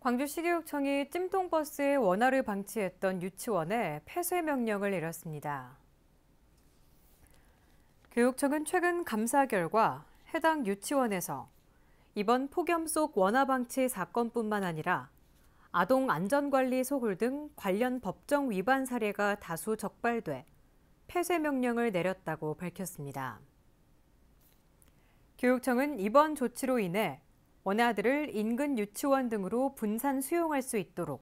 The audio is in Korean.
광주시교육청이 찜통버스에 원화를 방치했던 유치원에 폐쇄 명령을 내렸습니다. 교육청은 최근 감사 결과 해당 유치원에서 이번 폭염 속 원화 방치 사건뿐만 아니라 아동 안전관리 소홀 등 관련 법정 위반 사례가 다수 적발돼 폐쇄 명령을 내렸다고 밝혔습니다. 교육청은 이번 조치로 인해 원아들을 인근 유치원 등으로 분산 수용할 수 있도록